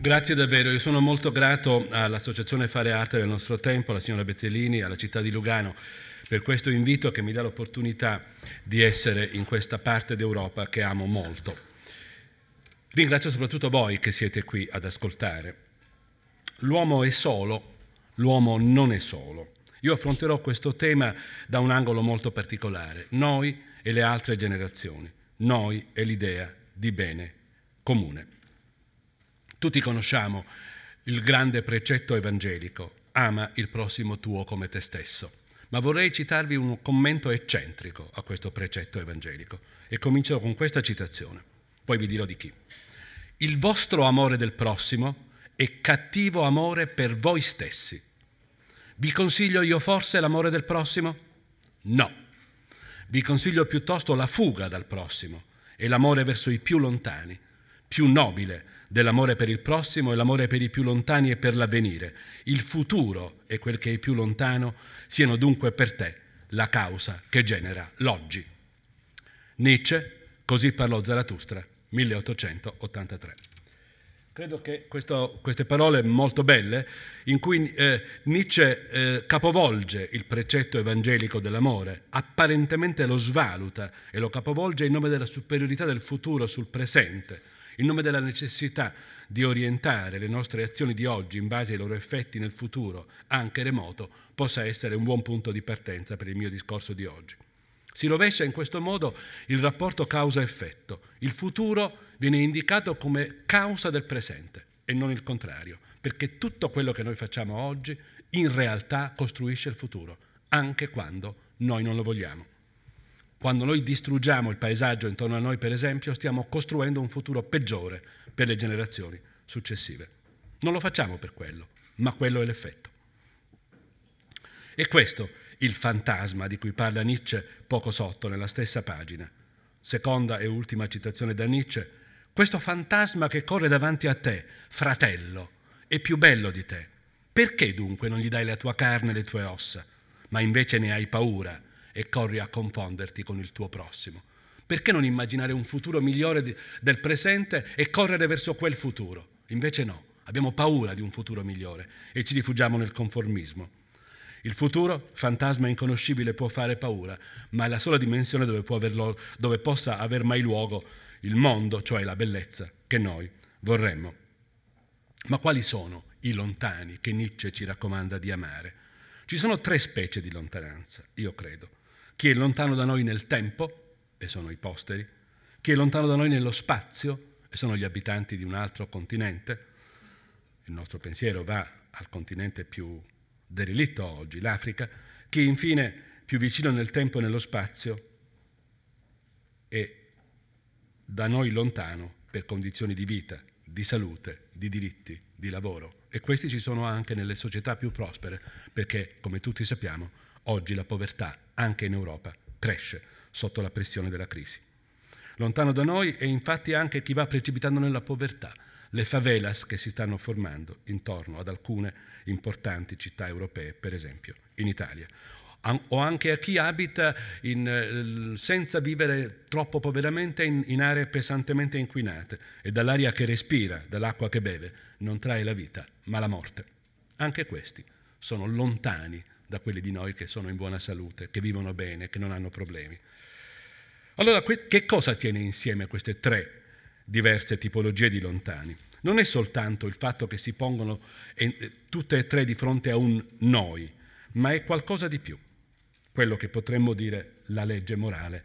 Grazie davvero, io sono molto grato all'Associazione Fare Arte del nostro tempo, alla signora Bettellini, alla città di Lugano per questo invito che mi dà l'opportunità di essere in questa parte d'Europa che amo molto. Ringrazio soprattutto voi che siete qui ad ascoltare. L'uomo è solo, l'uomo non è solo. Io affronterò questo tema da un angolo molto particolare, noi e le altre generazioni, noi e l'idea di bene comune. Tutti conosciamo il grande precetto evangelico, ama il prossimo tuo come te stesso. Ma vorrei citarvi un commento eccentrico a questo precetto evangelico e comincio con questa citazione, poi vi dirò di chi. Il vostro amore del prossimo è cattivo amore per voi stessi. Vi consiglio io forse l'amore del prossimo? No. Vi consiglio piuttosto la fuga dal prossimo e l'amore verso i più lontani, più nobile dell'amore per il prossimo e l'amore per i più lontani e per l'avvenire. Il futuro e quel che è più lontano siano dunque per te la causa che genera l'oggi. Nietzsche, così parlò Zarathustra, 1883. Credo che questo, queste parole molto belle, in cui eh, Nietzsche eh, capovolge il precetto evangelico dell'amore, apparentemente lo svaluta e lo capovolge in nome della superiorità del futuro sul presente, in nome della necessità di orientare le nostre azioni di oggi in base ai loro effetti nel futuro, anche remoto, possa essere un buon punto di partenza per il mio discorso di oggi. Si rovescia in questo modo il rapporto causa-effetto. Il futuro viene indicato come causa del presente e non il contrario, perché tutto quello che noi facciamo oggi in realtà costruisce il futuro, anche quando noi non lo vogliamo. Quando noi distruggiamo il paesaggio intorno a noi, per esempio, stiamo costruendo un futuro peggiore per le generazioni successive. Non lo facciamo per quello, ma quello è l'effetto. E questo il fantasma di cui parla Nietzsche poco sotto, nella stessa pagina. Seconda e ultima citazione da Nietzsche. Questo fantasma che corre davanti a te, fratello, è più bello di te. Perché dunque non gli dai la tua carne e le tue ossa, ma invece ne hai paura e corri a confonderti con il tuo prossimo. Perché non immaginare un futuro migliore di, del presente e correre verso quel futuro? Invece no, abbiamo paura di un futuro migliore e ci rifugiamo nel conformismo. Il futuro, fantasma inconoscibile, può fare paura, ma è la sola dimensione dove, averlo, dove possa aver mai luogo il mondo, cioè la bellezza che noi vorremmo. Ma quali sono i lontani che Nietzsche ci raccomanda di amare? Ci sono tre specie di lontananza, io credo che è lontano da noi nel tempo, e sono i posteri, che è lontano da noi nello spazio, e sono gli abitanti di un altro continente. Il nostro pensiero va al continente più derelitto oggi, l'Africa, che infine più vicino nel tempo e nello spazio è da noi lontano per condizioni di vita, di salute, di diritti, di lavoro. E questi ci sono anche nelle società più prospere, perché, come tutti sappiamo, Oggi la povertà, anche in Europa, cresce sotto la pressione della crisi. Lontano da noi è infatti anche chi va precipitando nella povertà, le favelas che si stanno formando intorno ad alcune importanti città europee, per esempio in Italia, o anche a chi abita in, eh, senza vivere troppo poveramente in, in aree pesantemente inquinate e dall'aria che respira, dall'acqua che beve, non trae la vita, ma la morte. Anche questi sono lontani da quelli di noi che sono in buona salute, che vivono bene, che non hanno problemi. Allora, che cosa tiene insieme queste tre diverse tipologie di lontani? Non è soltanto il fatto che si pongono eh, tutte e tre di fronte a un noi, ma è qualcosa di più, quello che potremmo dire la legge morale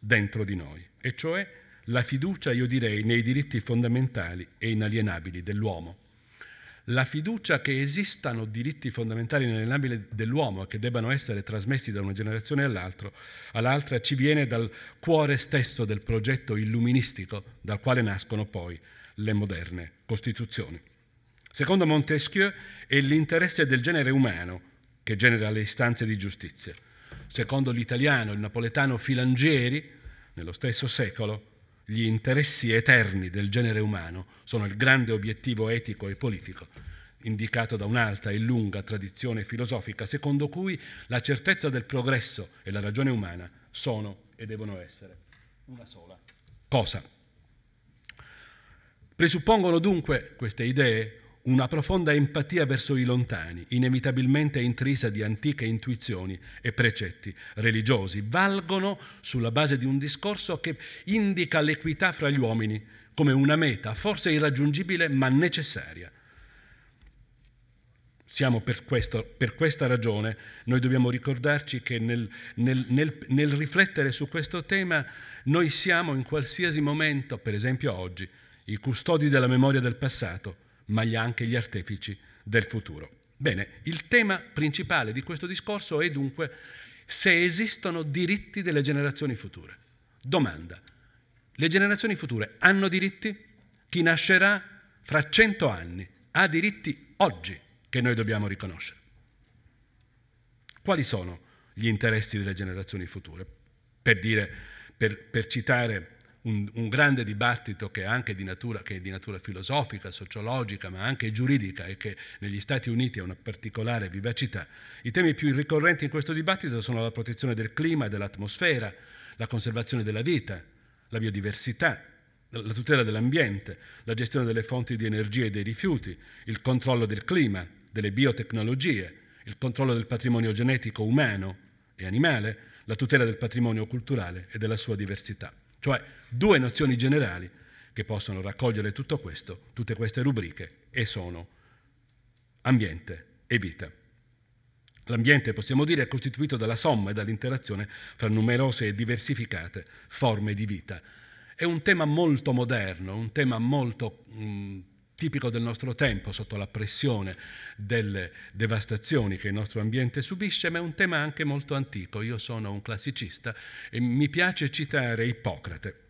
dentro di noi, e cioè la fiducia, io direi, nei diritti fondamentali e inalienabili dell'uomo. La fiducia che esistano diritti fondamentali nell'ambito dell'uomo e che debbano essere trasmessi da una generazione all'altra ci viene dal cuore stesso del progetto illuministico dal quale nascono poi le moderne costituzioni. Secondo Montesquieu è l'interesse del genere umano che genera le istanze di giustizia. Secondo l'italiano, il napoletano Filangieri, nello stesso secolo, gli interessi eterni del genere umano sono il grande obiettivo etico e politico indicato da un'alta e lunga tradizione filosofica, secondo cui la certezza del progresso e la ragione umana sono e devono essere una sola cosa. Presuppongono dunque queste idee una profonda empatia verso i lontani, inevitabilmente intrisa di antiche intuizioni e precetti religiosi, valgono sulla base di un discorso che indica l'equità fra gli uomini come una meta, forse irraggiungibile ma necessaria. Siamo per, questo, per questa ragione, noi dobbiamo ricordarci che nel, nel, nel, nel riflettere su questo tema noi siamo in qualsiasi momento, per esempio oggi, i custodi della memoria del passato ma gli anche gli artefici del futuro. Bene, il tema principale di questo discorso è dunque se esistono diritti delle generazioni future. Domanda, le generazioni future hanno diritti? Chi nascerà fra cento anni ha diritti oggi che noi dobbiamo riconoscere. Quali sono gli interessi delle generazioni future? Per, dire, per, per citare un, un grande dibattito che, di natura, che è di natura filosofica, sociologica, ma anche giuridica e che negli Stati Uniti ha una particolare vivacità. I temi più ricorrenti in questo dibattito sono la protezione del clima e dell'atmosfera, la conservazione della vita, la biodiversità, la tutela dell'ambiente, la gestione delle fonti di energia e dei rifiuti, il controllo del clima, delle biotecnologie, il controllo del patrimonio genetico umano e animale, la tutela del patrimonio culturale e della sua diversità. Cioè due nozioni generali che possono raccogliere tutto questo, tutte queste rubriche, e sono ambiente e vita. L'ambiente, possiamo dire, è costituito dalla somma e dall'interazione fra numerose e diversificate forme di vita. È un tema molto moderno, un tema molto mh, tipico del nostro tempo, sotto la pressione delle devastazioni che il nostro ambiente subisce, ma è un tema anche molto antico. Io sono un classicista e mi piace citare Ippocrate,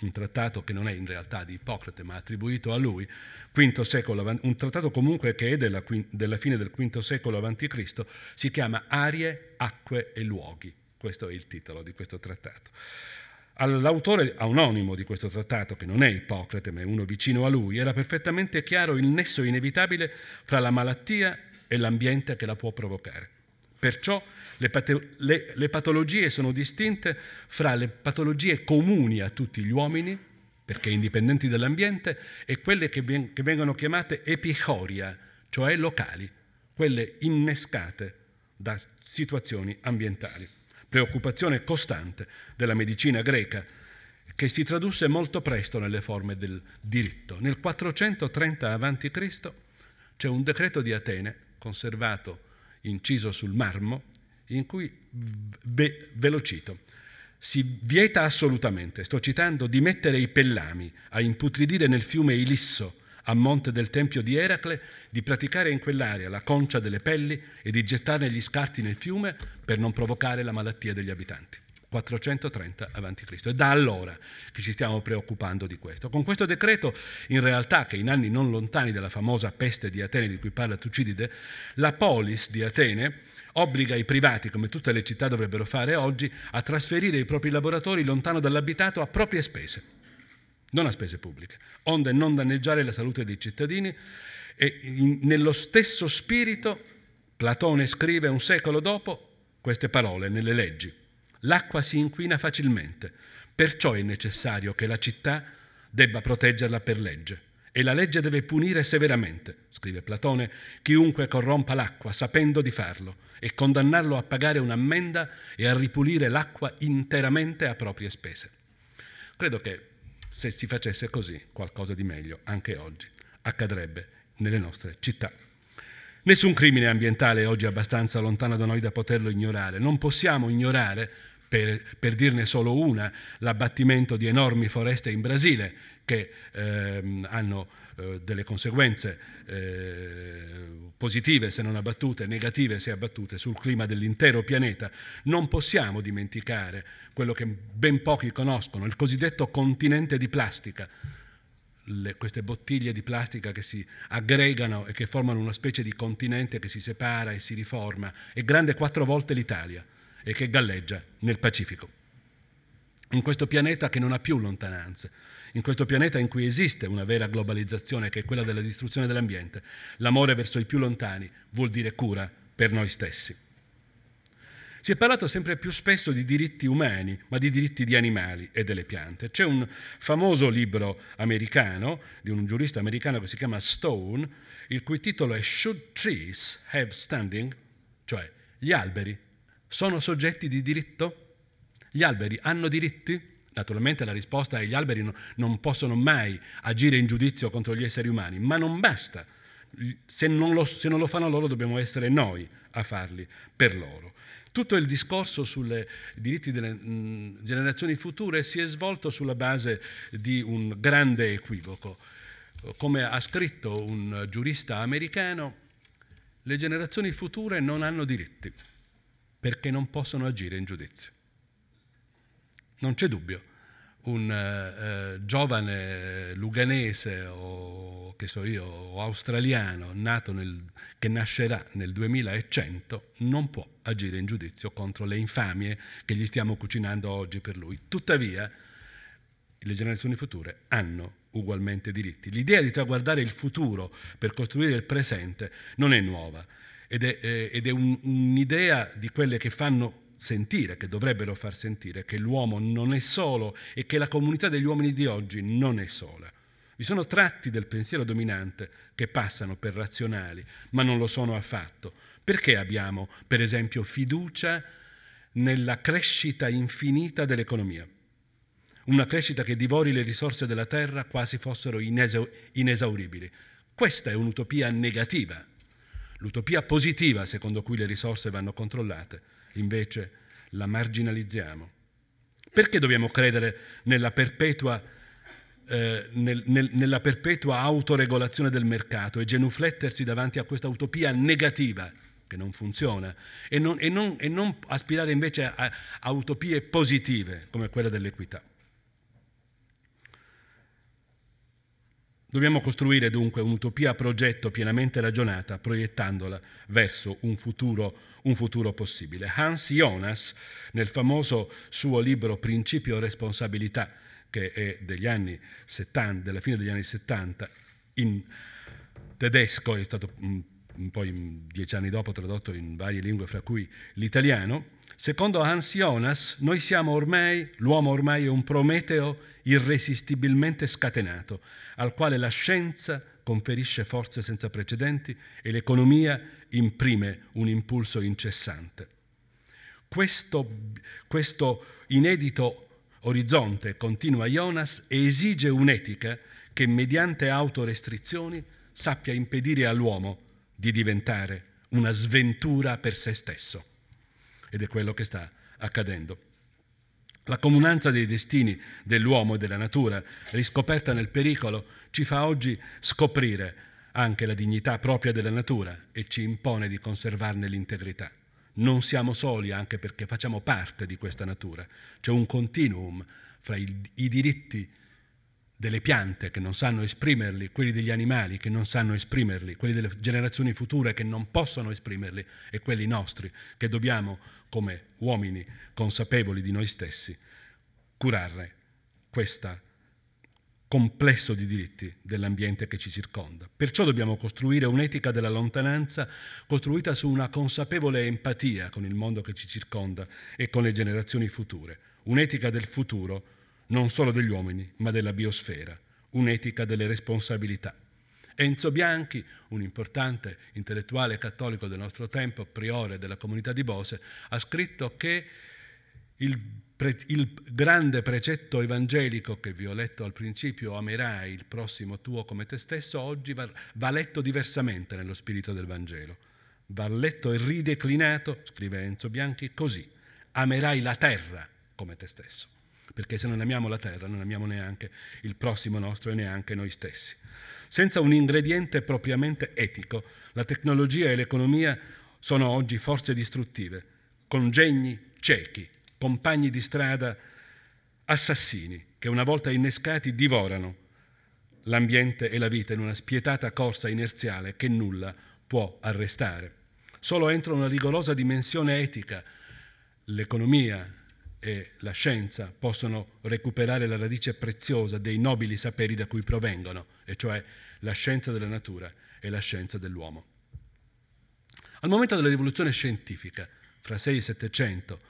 un trattato che non è in realtà di Ippocrate, ma attribuito a lui, secolo, un trattato comunque che è della, della fine del V secolo a.C., si chiama Arie, Acque e Luoghi. Questo è il titolo di questo trattato. All'autore anonimo di questo trattato, che non è Ippocrate ma è uno vicino a lui, era perfettamente chiaro il nesso inevitabile fra la malattia e l'ambiente che la può provocare. Perciò le, pat- le, le patologie sono distinte fra le patologie comuni a tutti gli uomini, perché indipendenti dall'ambiente, e quelle che, ben- che vengono chiamate epichoria, cioè locali, quelle innescate da situazioni ambientali preoccupazione costante della medicina greca, che si tradusse molto presto nelle forme del diritto. Nel 430 a.C. c'è un decreto di Atene, conservato inciso sul marmo, in cui, ve, ve lo cito, si vieta assolutamente, sto citando, di mettere i pellami a imputridire nel fiume Ilisso a monte del tempio di Eracle, di praticare in quell'area la concia delle pelli e di gettarne gli scarti nel fiume per non provocare la malattia degli abitanti. 430 a.C. È da allora che ci stiamo preoccupando di questo. Con questo decreto, in realtà, che in anni non lontani della famosa peste di Atene di cui parla Tucidide, la polis di Atene obbliga i privati, come tutte le città dovrebbero fare oggi, a trasferire i propri laboratori lontano dall'abitato a proprie spese non a spese pubbliche, onde non danneggiare la salute dei cittadini e in, nello stesso spirito Platone scrive un secolo dopo queste parole nelle leggi. L'acqua si inquina facilmente, perciò è necessario che la città debba proteggerla per legge e la legge deve punire severamente, scrive Platone, chiunque corrompa l'acqua sapendo di farlo e condannarlo a pagare un'ammenda e a ripulire l'acqua interamente a proprie spese. Credo che se si facesse così qualcosa di meglio anche oggi accadrebbe nelle nostre città. Nessun crimine ambientale è oggi abbastanza lontano da noi da poterlo ignorare. Non possiamo ignorare, per, per dirne solo una, l'abbattimento di enormi foreste in Brasile che ehm, hanno eh, delle conseguenze eh, positive se non abbattute, negative se abbattute sul clima dell'intero pianeta, non possiamo dimenticare quello che ben pochi conoscono, il cosiddetto continente di plastica. Le, queste bottiglie di plastica che si aggregano e che formano una specie di continente che si separa e si riforma, è grande quattro volte l'Italia e che galleggia nel Pacifico. In questo pianeta che non ha più lontananze, in questo pianeta in cui esiste una vera globalizzazione che è quella della distruzione dell'ambiente, l'amore verso i più lontani vuol dire cura per noi stessi. Si è parlato sempre più spesso di diritti umani, ma di diritti di animali e delle piante. C'è un famoso libro americano di un giurista americano che si chiama Stone, il cui titolo è Should Trees Have Standing? cioè gli alberi sono soggetti di diritto? Gli alberi hanno diritti? Naturalmente la risposta è gli alberi no, non possono mai agire in giudizio contro gli esseri umani, ma non basta. Se non, lo, se non lo fanno loro dobbiamo essere noi a farli per loro. Tutto il discorso sui diritti delle mh, generazioni future si è svolto sulla base di un grande equivoco. Come ha scritto un giurista americano, le generazioni future non hanno diritti perché non possono agire in giudizio non c'è dubbio. Un eh, eh, giovane luganese o, che so io, o australiano nel, che nascerà nel 2100 non può agire in giudizio contro le infamie che gli stiamo cucinando oggi per lui. Tuttavia, le generazioni future hanno ugualmente diritti. L'idea di traguardare il futuro per costruire il presente non è nuova ed è, eh, ed è un, un'idea di quelle che fanno sentire, che dovrebbero far sentire, che l'uomo non è solo e che la comunità degli uomini di oggi non è sola. Vi sono tratti del pensiero dominante che passano per razionali, ma non lo sono affatto. Perché abbiamo, per esempio, fiducia nella crescita infinita dell'economia? Una crescita che divori le risorse della terra quasi fossero inesa- inesauribili. Questa è un'utopia negativa. L'utopia positiva, secondo cui le risorse vanno controllate, invece la marginalizziamo. Perché dobbiamo credere nella perpetua, eh, nel, nel, nella perpetua autoregolazione del mercato e genuflettersi davanti a questa utopia negativa che non funziona e non, e non, e non aspirare invece a, a utopie positive come quella dell'equità? Dobbiamo costruire dunque un'utopia a progetto pienamente ragionata, proiettandola verso un futuro, un futuro, possibile. Hans Jonas, nel famoso suo libro Principio e responsabilità, che è degli anni 70, della fine degli anni 70, in tedesco, è stato mm, poi dieci anni dopo tradotto in varie lingue, fra cui l'italiano, Secondo Hans Jonas, noi siamo ormai, l'uomo ormai è un Prometeo irresistibilmente scatenato, al quale la scienza conferisce forze senza precedenti e l'economia imprime un impulso incessante. Questo, questo inedito orizzonte, continua Jonas, esige un'etica che mediante autorestrizioni sappia impedire all'uomo di diventare una sventura per se stesso ed è quello che sta accadendo. La comunanza dei destini dell'uomo e della natura, riscoperta nel pericolo, ci fa oggi scoprire anche la dignità propria della natura e ci impone di conservarne l'integrità. Non siamo soli anche perché facciamo parte di questa natura. C'è un continuum fra i, i diritti delle piante che non sanno esprimerli, quelli degli animali che non sanno esprimerli, quelli delle generazioni future che non possono esprimerli e quelli nostri che dobbiamo, come uomini consapevoli di noi stessi, curare questo complesso di diritti dell'ambiente che ci circonda. Perciò dobbiamo costruire un'etica della lontananza costruita su una consapevole empatia con il mondo che ci circonda e con le generazioni future, un'etica del futuro non solo degli uomini, ma della biosfera, un'etica delle responsabilità. Enzo Bianchi, un importante intellettuale cattolico del nostro tempo, priore della comunità di Bose, ha scritto che il, pre- il, grande precetto evangelico che vi ho letto al principio, amerai il prossimo tuo come te stesso, oggi va, va letto diversamente nello spirito del Vangelo. Va letto e rideclinato, scrive Enzo Bianchi, così, amerai la terra come te stesso perché se non amiamo la terra non amiamo neanche il prossimo nostro e neanche noi stessi. Senza un ingrediente propriamente etico, la tecnologia e l'economia sono oggi forze distruttive, congegni ciechi, compagni di strada assassini che una volta innescati divorano l'ambiente e la vita in una spietata corsa inerziale che nulla può arrestare. Solo entro una rigorosa dimensione etica, l'economia, e la scienza possono recuperare la radice preziosa dei nobili saperi da cui provengono, e cioè la scienza della natura e la scienza dell'uomo. Al momento della rivoluzione scientifica, fra 6 e 700,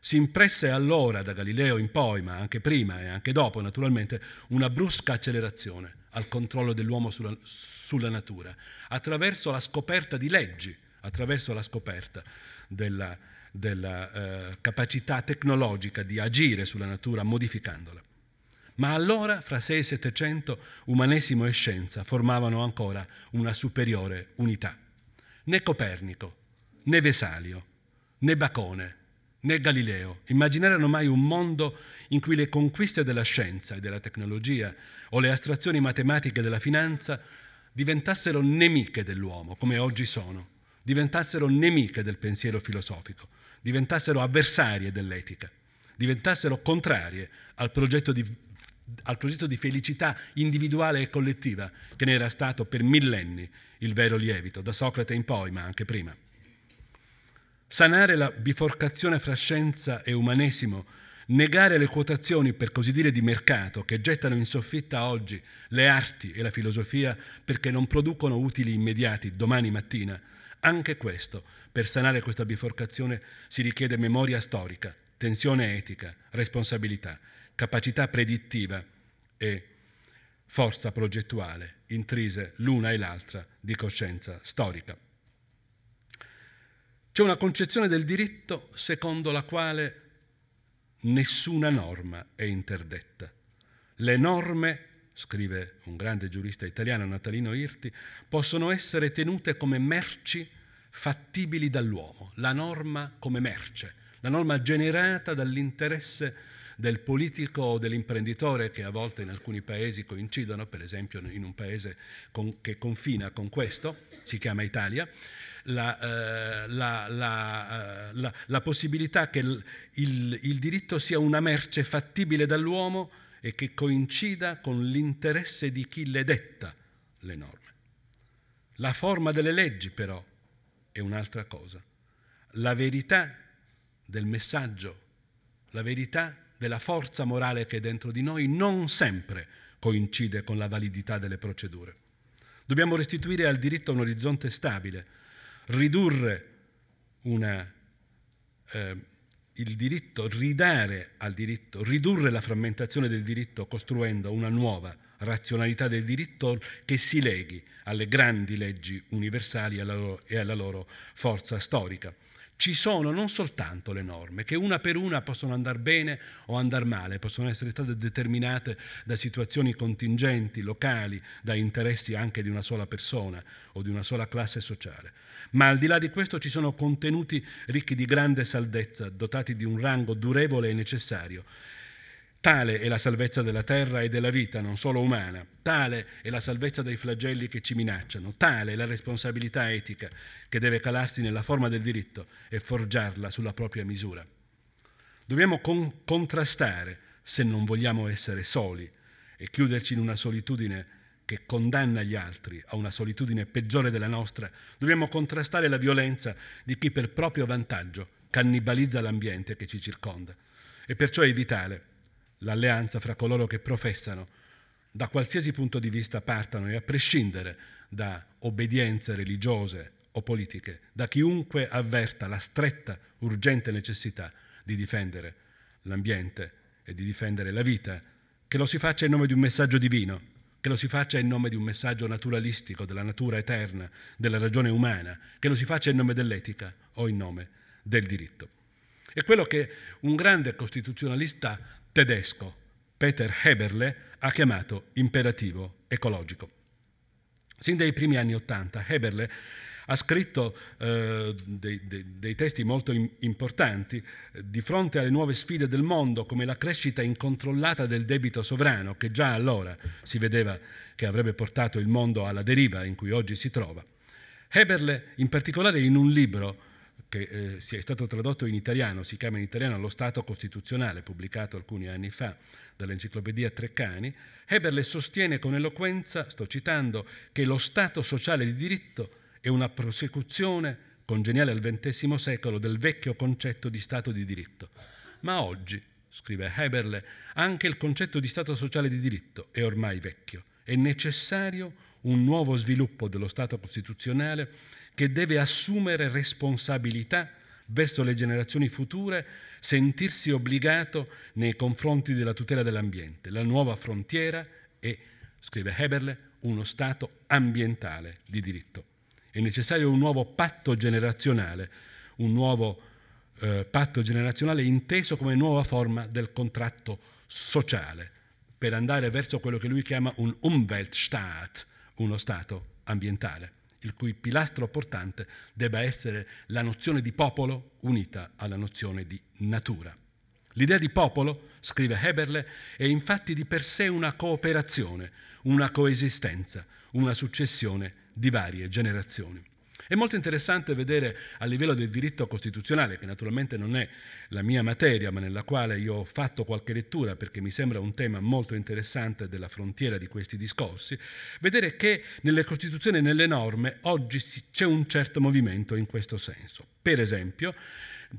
si impresse allora da Galileo in poi, ma anche prima e anche dopo naturalmente, una brusca accelerazione al controllo dell'uomo sulla, sulla natura, attraverso la scoperta di leggi, attraverso la scoperta della della eh, capacità tecnologica di agire sulla natura modificandola. Ma allora, fra 6 e 700, umanesimo e scienza formavano ancora una superiore unità. Né Copernico, né Vesalio, né Bacone, né Galileo immaginarono mai un mondo in cui le conquiste della scienza e della tecnologia o le astrazioni matematiche della finanza diventassero nemiche dell'uomo, come oggi sono, diventassero nemiche del pensiero filosofico, diventassero avversarie dell'etica, diventassero contrarie al progetto di, al progetto di felicità individuale e collettiva che ne era stato per millenni il vero lievito, da Socrate in poi, ma anche prima. Sanare la biforcazione fra scienza e umanesimo, negare le quotazioni, per così dire, di mercato che gettano in soffitta oggi le arti e la filosofia perché non producono utili immediati domani mattina, anche questo, per sanare questa biforcazione, si richiede memoria storica, tensione etica, responsabilità, capacità predittiva e forza progettuale, intrise l'una e l'altra di coscienza storica. C'è una concezione del diritto secondo la quale nessuna norma è interdetta. Le norme scrive un grande giurista italiano, Natalino Irti, possono essere tenute come merci fattibili dall'uomo, la norma come merce, la norma generata dall'interesse del politico o dell'imprenditore che a volte in alcuni paesi coincidono, per esempio in un paese con, che confina con questo, si chiama Italia, la, eh, la, la, eh, la possibilità che il, il, il diritto sia una merce fattibile dall'uomo e che coincida con l'interesse di chi le detta le norme. La forma delle leggi però è un'altra cosa. La verità del messaggio, la verità della forza morale che è dentro di noi non sempre coincide con la validità delle procedure. Dobbiamo restituire al diritto un orizzonte stabile, ridurre una... Eh, il diritto, ridare al diritto, ridurre la frammentazione del diritto costruendo una nuova razionalità del diritto che si leghi alle grandi leggi universali e alla loro, e alla loro forza storica. Ci sono non soltanto le norme, che una per una possono andare bene o andare male, possono essere state determinate da situazioni contingenti, locali, da interessi anche di una sola persona o di una sola classe sociale. Ma al di là di questo ci sono contenuti ricchi di grande saldezza, dotati di un rango durevole e necessario, Tale è la salvezza della terra e della vita, non solo umana. Tale è la salvezza dai flagelli che ci minacciano. Tale è la responsabilità etica che deve calarsi nella forma del diritto e forgiarla sulla propria misura. Dobbiamo con- contrastare se non vogliamo essere soli e chiuderci in una solitudine che condanna gli altri a una solitudine peggiore della nostra, dobbiamo contrastare la violenza di chi per proprio vantaggio cannibalizza l'ambiente che ci circonda. E perciò è vitale l'alleanza fra coloro che professano, da qualsiasi punto di vista partano e a prescindere da obbedienze religiose o politiche, da chiunque avverta la stretta, urgente necessità di difendere l'ambiente e di difendere la vita, che lo si faccia in nome di un messaggio divino, che lo si faccia in nome di un messaggio naturalistico, della natura eterna, della ragione umana, che lo si faccia in nome dell'etica o in nome del diritto. È quello che un grande costituzionalista tedesco Peter Heberle ha chiamato imperativo ecologico. Sin dai primi anni Ottanta Heberle ha scritto eh, dei, dei, dei, testi molto in, importanti eh, di fronte alle nuove sfide del mondo come la crescita incontrollata del debito sovrano che già allora si vedeva che avrebbe portato il mondo alla deriva in cui oggi si trova. Heberle in particolare in un libro che eh, è stato tradotto in italiano, si chiama in italiano Lo Stato Costituzionale, pubblicato alcuni anni fa dall'enciclopedia Treccani, Heberle sostiene con eloquenza, sto citando, che lo Stato sociale di diritto è una prosecuzione congeniale al XX secolo del vecchio concetto di Stato di diritto. Ma oggi, scrive Heberle, anche il concetto di Stato sociale di diritto è ormai vecchio. È necessario un nuovo sviluppo dello Stato costituzionale che deve assumere responsabilità verso le generazioni future, sentirsi obbligato nei confronti della tutela dell'ambiente. La nuova frontiera è, scrive Heberle, uno Stato ambientale di diritto. È necessario un nuovo patto generazionale, un nuovo eh, patto generazionale inteso come nuova forma del contratto sociale, per andare verso quello che lui chiama un Umweltstaat, uno Stato ambientale il cui pilastro portante debba essere la nozione di popolo unita alla nozione di natura. L'idea di popolo, scrive Heberle, è infatti di per sé una cooperazione, una coesistenza, una successione di varie generazioni. È molto interessante vedere a livello del diritto costituzionale, che naturalmente non è la mia materia, ma nella quale io ho fatto qualche lettura perché mi sembra un tema molto interessante della frontiera di questi discorsi, vedere che nelle Costituzioni e nelle norme oggi c'è un certo movimento in questo senso. Per esempio,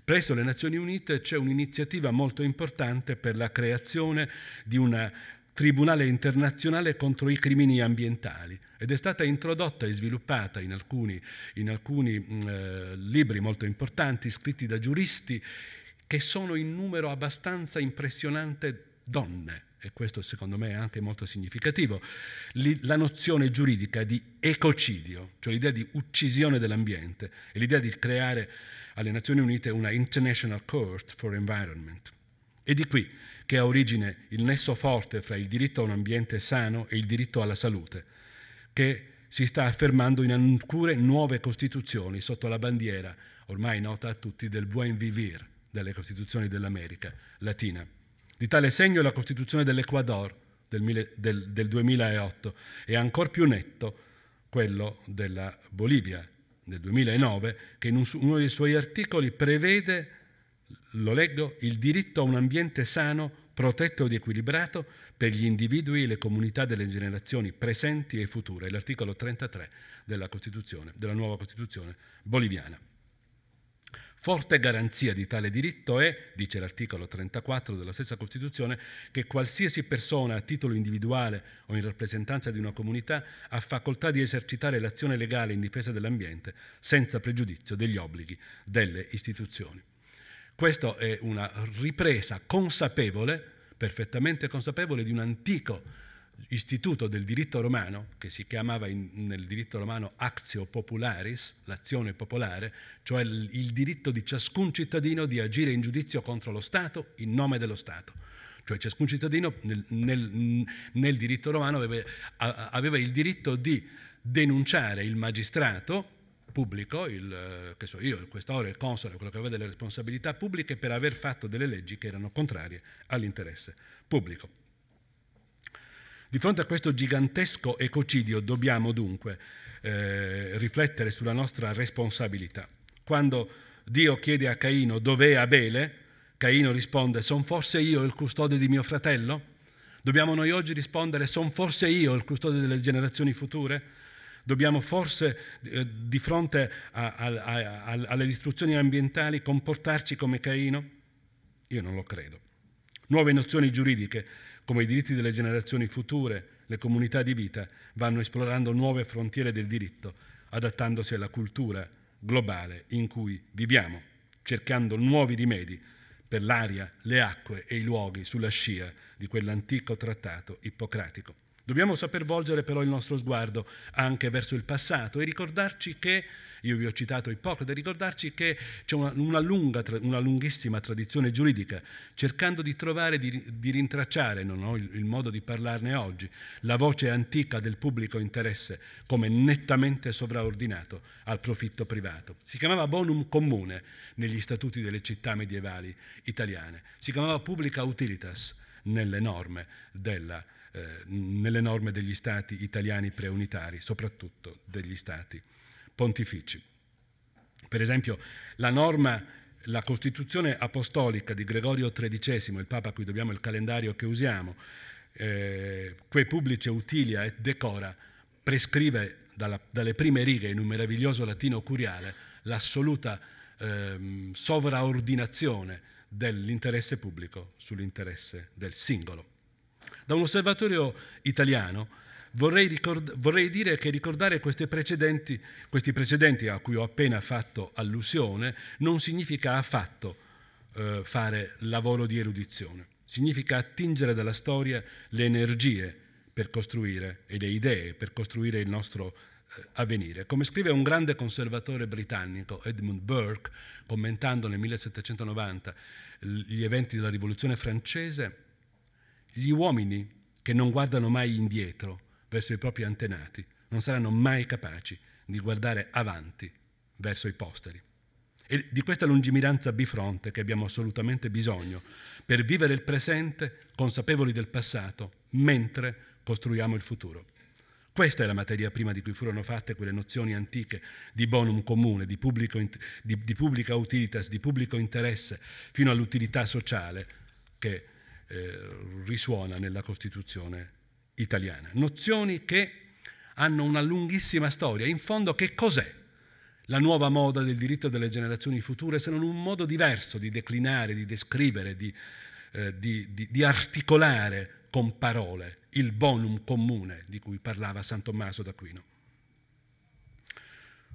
presso le Nazioni Unite c'è un'iniziativa molto importante per la creazione di una Tribunale internazionale contro i crimini ambientali ed è stata introdotta e sviluppata in alcuni, in alcuni eh, libri molto importanti scritti da giuristi che sono in numero abbastanza impressionante donne e questo secondo me è anche molto significativo, la nozione giuridica di ecocidio, cioè l'idea di uccisione dell'ambiente e l'idea di creare alle Nazioni Unite una International Court for Environment. E di qui che ha origine il nesso forte fra il diritto a un ambiente sano e il diritto alla salute, che si sta affermando in alcune nuove costituzioni sotto la bandiera, ormai nota a tutti, del buon vivir delle costituzioni dell'America Latina. Di tale segno la Costituzione dell'Ecuador del, del, del 2008 e ancor più netto quello della Bolivia del 2009, che in uno dei suoi articoli prevede lo leggo, il diritto a un ambiente sano, protetto ed equilibrato per gli individui e le comunità delle generazioni presenti e future, l'articolo 33 della, della nuova Costituzione boliviana. Forte garanzia di tale diritto è, dice l'articolo 34 della stessa Costituzione, che qualsiasi persona a titolo individuale o in rappresentanza di una comunità ha facoltà di esercitare l'azione legale in difesa dell'ambiente senza pregiudizio degli obblighi delle istituzioni. Questa è una ripresa consapevole, perfettamente consapevole, di un antico istituto del diritto romano, che si chiamava in, nel diritto romano actio popularis, l'azione popolare, cioè il, il diritto di ciascun cittadino di agire in giudizio contro lo Stato in nome dello Stato. Cioè ciascun cittadino nel, nel, nel diritto romano aveva, aveva il diritto di denunciare il magistrato pubblico, il, eh, che so io, il questore, il console, quello che aveva delle responsabilità pubbliche per aver fatto delle leggi che erano contrarie all'interesse pubblico. Di fronte a questo gigantesco ecocidio dobbiamo dunque eh, riflettere sulla nostra responsabilità. Quando Dio chiede a Caino dov'è Abele, Caino risponde son forse io il custode di mio fratello? Dobbiamo noi oggi rispondere son forse io il custode delle generazioni future? Dobbiamo forse eh, di fronte a, a, a, alle distruzioni ambientali comportarci come Caino? Io non lo credo. Nuove nozioni giuridiche, come i diritti delle generazioni future, le comunità di vita, vanno esplorando nuove frontiere del diritto, adattandosi alla cultura globale in cui viviamo, cercando nuovi rimedi per l'aria, le acque e i luoghi sulla scia di quell'antico trattato ippocratico. Dobbiamo saper volgere però il nostro sguardo anche verso il passato e ricordarci che, io vi ho citato Ippocrate, ricordarci che c'è una, una, lunga, una lunghissima tradizione giuridica, cercando di trovare, di, di rintracciare, non ho il, il modo di parlarne oggi, la voce antica del pubblico interesse come nettamente sovraordinato al profitto privato. Si chiamava bonum comune negli statuti delle città medievali italiane, si chiamava pubblica utilitas nelle norme della eh, nelle norme degli stati italiani preunitari, soprattutto degli stati pontifici. Per esempio, la norma, la Costituzione apostolica di Gregorio XIII, il Papa a cui dobbiamo il calendario che usiamo, eh, quei publice utilia et decora, prescrive dalla, dalle prime righe in un meraviglioso latino curiale l'assoluta ehm, sovraordinazione dell'interesse pubblico sull'interesse del singolo. Da un osservatorio italiano vorrei, ricord- vorrei dire che ricordare questi precedenti, questi precedenti, a cui ho appena fatto allusione non significa affatto eh, fare lavoro di erudizione, significa attingere dalla storia le energie per costruire e le idee per costruire il nostro eh, avvenire. Come scrive un grande conservatore britannico, Edmund Burke, commentando nel 1790 gli eventi della rivoluzione francese, gli uomini che non guardano mai indietro verso i propri antenati non saranno mai capaci di guardare avanti verso i posteri. E di questa lungimiranza bifronte che abbiamo assolutamente bisogno per vivere il presente consapevoli del passato mentre costruiamo il futuro. Questa è la materia prima di cui furono fatte quelle nozioni antiche di bonum comune, di, pubblico, di, di pubblica utilitas, di pubblico interesse, fino all'utilità sociale che eh, risuona nella Costituzione italiana. Nozioni che hanno una lunghissima storia. In fondo che cos'è la nuova moda del diritto delle generazioni future se non un modo diverso di declinare, di descrivere, di, eh, di, di, di articolare con parole il bonum comune di cui parlava San Tommaso d'Aquino.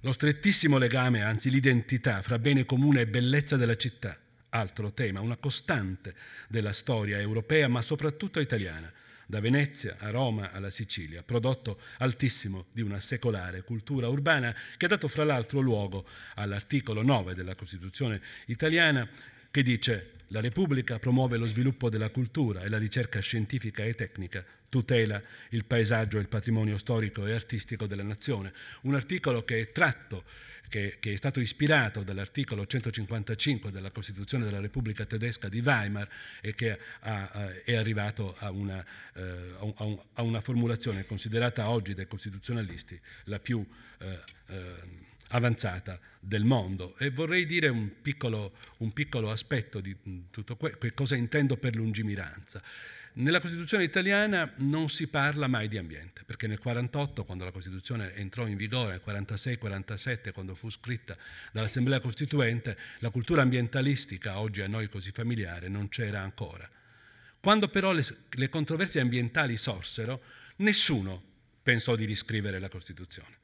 Lo strettissimo legame, anzi l'identità fra bene comune e bellezza della città, altro tema, una costante della storia europea, ma soprattutto italiana, da Venezia a Roma alla Sicilia, prodotto altissimo di una secolare cultura urbana che ha dato fra l'altro luogo all'articolo 9 della Costituzione italiana che dice la Repubblica promuove lo sviluppo della cultura e la ricerca scientifica e tecnica, tutela il paesaggio e il patrimonio storico e artistico della nazione. Un articolo che è tratto che, che, è stato ispirato dall'articolo 155 della Costituzione della Repubblica tedesca di Weimar e che ha, ha, è arrivato a una, eh, a, un, a una, formulazione considerata oggi dai costituzionalisti la più eh, eh, avanzata del mondo. E vorrei dire un piccolo, un piccolo aspetto di tutto questo, cosa intendo per lungimiranza. Nella Costituzione italiana non si parla mai di ambiente, perché nel 1948, quando la Costituzione entrò in vigore, nel 1946-47, quando fu scritta dall'Assemblea Costituente, la cultura ambientalistica, oggi a noi così familiare, non c'era ancora. Quando però le, le controversie ambientali sorsero, nessuno pensò di riscrivere la Costituzione.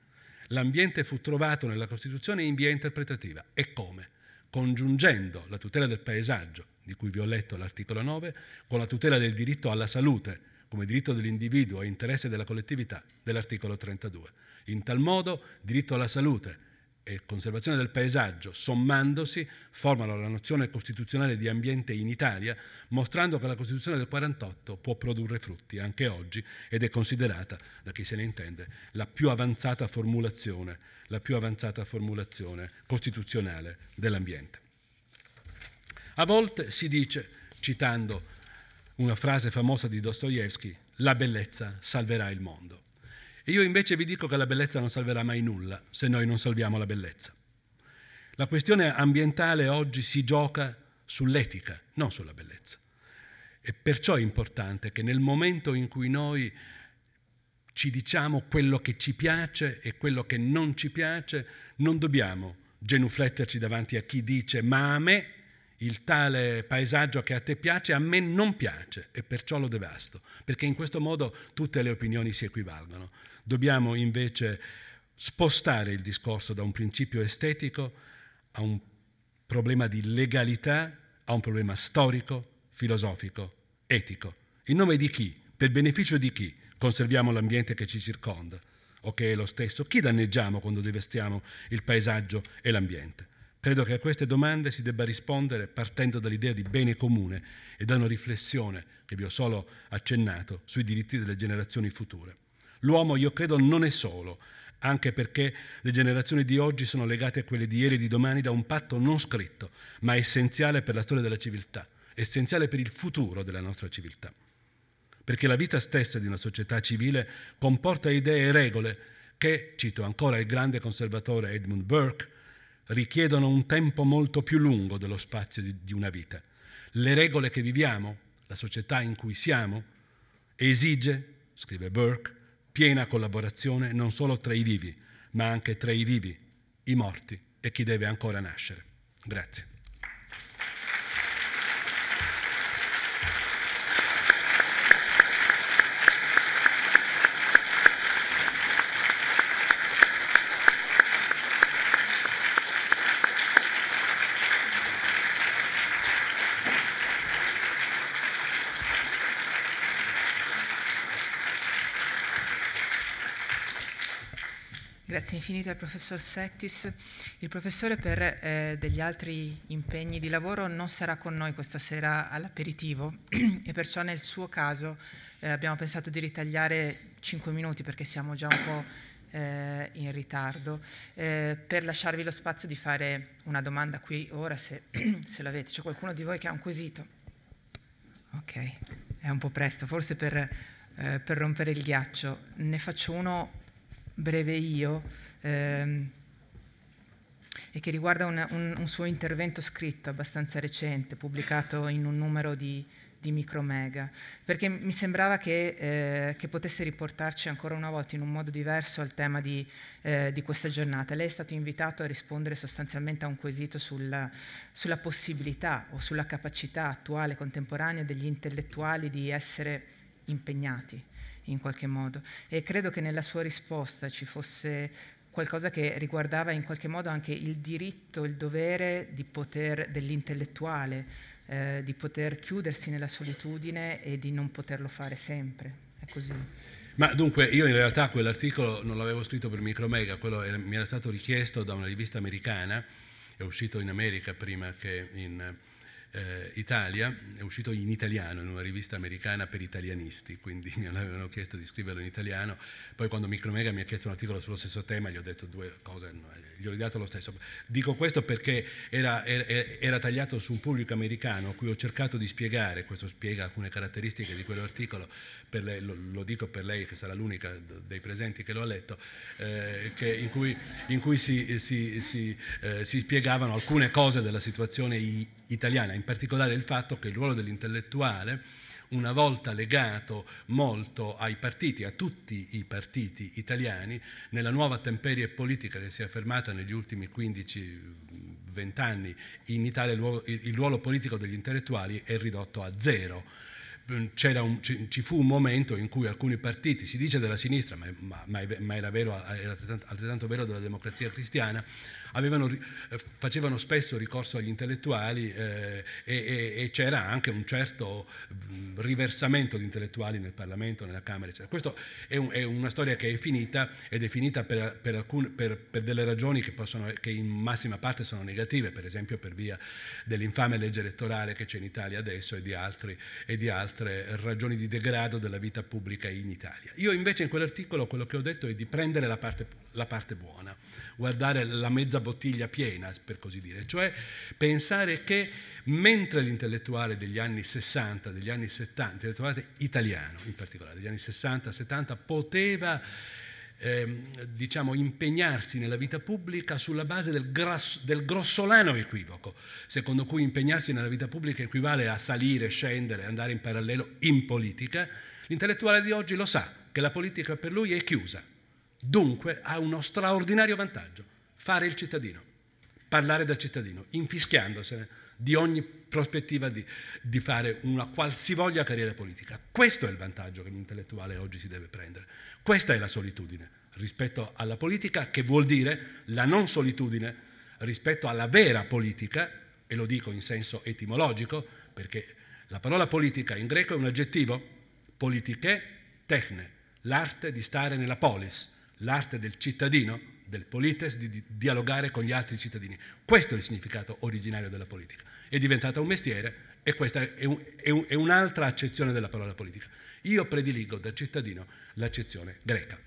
L'ambiente fu trovato nella Costituzione in via interpretativa. E come? congiungendo la tutela del paesaggio, di cui vi ho letto l'articolo 9, con la tutela del diritto alla salute come diritto dell'individuo e interesse della collettività dell'articolo 32. In tal modo, diritto alla salute, e conservazione del paesaggio, sommandosi, formano la nozione costituzionale di ambiente in Italia, mostrando che la Costituzione del 48 può produrre frutti anche oggi ed è considerata, da chi se ne intende, la più avanzata formulazione, più avanzata formulazione costituzionale dell'ambiente. A volte si dice, citando una frase famosa di Dostoevsky, la bellezza salverà il mondo. E io invece vi dico che la bellezza non salverà mai nulla se noi non salviamo la bellezza. La questione ambientale oggi si gioca sull'etica, non sulla bellezza. E perciò è importante che nel momento in cui noi ci diciamo quello che ci piace e quello che non ci piace, non dobbiamo genufletterci davanti a chi dice ma a me il tale paesaggio che a te piace a me non piace e perciò lo devasto, perché in questo modo tutte le opinioni si equivalgono. Dobbiamo invece spostare il discorso da un principio estetico a un problema di legalità, a un problema storico, filosofico, etico. In nome di chi? Per beneficio di chi conserviamo l'ambiente che ci circonda o che è lo stesso? Chi danneggiamo quando devestiamo il paesaggio e l'ambiente? Credo che a queste domande si debba rispondere partendo dall'idea di bene comune e da una riflessione che vi ho solo accennato sui diritti delle generazioni future. L'uomo, io credo, non è solo, anche perché le generazioni di oggi sono legate a quelle di ieri e di domani da un patto non scritto, ma essenziale per la storia della civiltà, essenziale per il futuro della nostra civiltà. Perché la vita stessa di una società civile comporta idee e regole che, cito ancora il grande conservatore Edmund Burke, richiedono un tempo molto più lungo dello spazio di, una vita. Le regole che viviamo, la società in cui siamo, esige, scrive Burke, piena collaborazione non solo tra i vivi, ma anche tra i vivi, i morti e chi deve ancora nascere. Grazie. Grazie infinite al professor Settis. Il professore per eh, degli altri impegni di lavoro non sarà con noi questa sera all'aperitivo e perciò nel suo caso eh, abbiamo pensato di ritagliare 5 minuti perché siamo già un po' eh, in ritardo eh, per lasciarvi lo spazio di fare una domanda qui ora se, se l'avete. C'è qualcuno di voi che ha un quesito? Ok, è un po' presto, forse per, eh, per rompere il ghiaccio. Ne faccio uno breve io, ehm, e che riguarda una, un, un, suo intervento scritto abbastanza recente, pubblicato in un numero di, di Micromega, perché mi sembrava che, eh, che, potesse riportarci ancora una volta in un modo diverso al tema di, eh, di questa giornata. Lei è stato invitato a rispondere sostanzialmente a un quesito sulla, sulla possibilità o sulla capacità attuale, contemporanea degli intellettuali di essere impegnati in qualche modo. E credo che nella sua risposta ci fosse qualcosa che riguardava in qualche modo anche il diritto, il dovere di poter, dell'intellettuale, eh, di poter chiudersi nella solitudine e di non poterlo fare sempre. È così. Ma dunque io in realtà quell'articolo non l'avevo scritto per Micromega, quello era, mi era stato richiesto da una rivista americana, è uscito in America prima che in, eh, Italia, è uscito in italiano in una rivista americana per italianisti, quindi mi avevano chiesto di scriverlo in italiano, poi quando Micromega mi ha chiesto un articolo sullo stesso tema gli ho detto due cose, gli ho ridato lo stesso. Dico questo perché era, era, era tagliato su un pubblico americano a cui ho cercato di spiegare, questo spiega alcune caratteristiche di quell'articolo, lei, lo, lo, dico per lei che sarà l'unica dei presenti che lo ha letto, eh, che in cui, in cui si, si, si, eh, si spiegavano alcune cose della situazione italiana in particolare il fatto che il ruolo dell'intellettuale, una volta legato molto ai partiti, a tutti i partiti italiani, nella nuova temperie politica che si è affermata negli ultimi 15-20 anni in Italia, il ruolo politico degli intellettuali è ridotto a zero Mm, un, ci fu un momento in cui alcuni partiti, si dice della sinistra, ma, ma, ma era, vero, era altrettanto, altrettanto, vero della democrazia cristiana, avevano, eh, facevano spesso ricorso agli intellettuali eh, e, e, e c'era anche un certo mm, riversamento di intellettuali nel Parlamento, nella Camera, eccetera. Questa è, un, è, una storia che è finita ed è finita per, per, alcune, per, per delle ragioni che, possono, che, in massima parte sono negative, per esempio per via dell'infame legge elettorale che c'è in Italia adesso e di altri, e di altri altre ragioni di degrado della vita pubblica in Italia. Io invece in quell'articolo quello che ho detto è di prendere la parte, la parte buona, guardare la mezza bottiglia piena, per così dire, cioè pensare che mentre l'intellettuale degli anni 60, degli anni 70, l'intellettuale italiano in particolare, degli anni 60-70, poteva ehm, diciamo, impegnarsi nella vita pubblica sulla base del, gros, del, grossolano equivoco, secondo cui impegnarsi nella vita pubblica equivale a salire, scendere, andare in parallelo in politica, l'intellettuale di oggi lo sa che la politica per lui è chiusa. Dunque ha uno straordinario vantaggio, fare il cittadino, parlare da cittadino, infischiandosene di ogni prospettiva di, di fare una qualsivoglia carriera politica. Questo è il vantaggio che l'intellettuale oggi si deve prendere. Questa è la solitudine rispetto alla politica, che vuol dire la non solitudine rispetto alla vera politica, e lo dico in senso etimologico, perché la parola politica in greco è un aggettivo, politiche, techne, l'arte di stare nella polis, l'arte del cittadino, del polites, di dialogare con gli altri cittadini. Questo è il significato originario della politica. È diventata un mestiere e questa è, un, è, un, è un'altra accezione della parola politica. Io prediligo da cittadino l'accezione greca.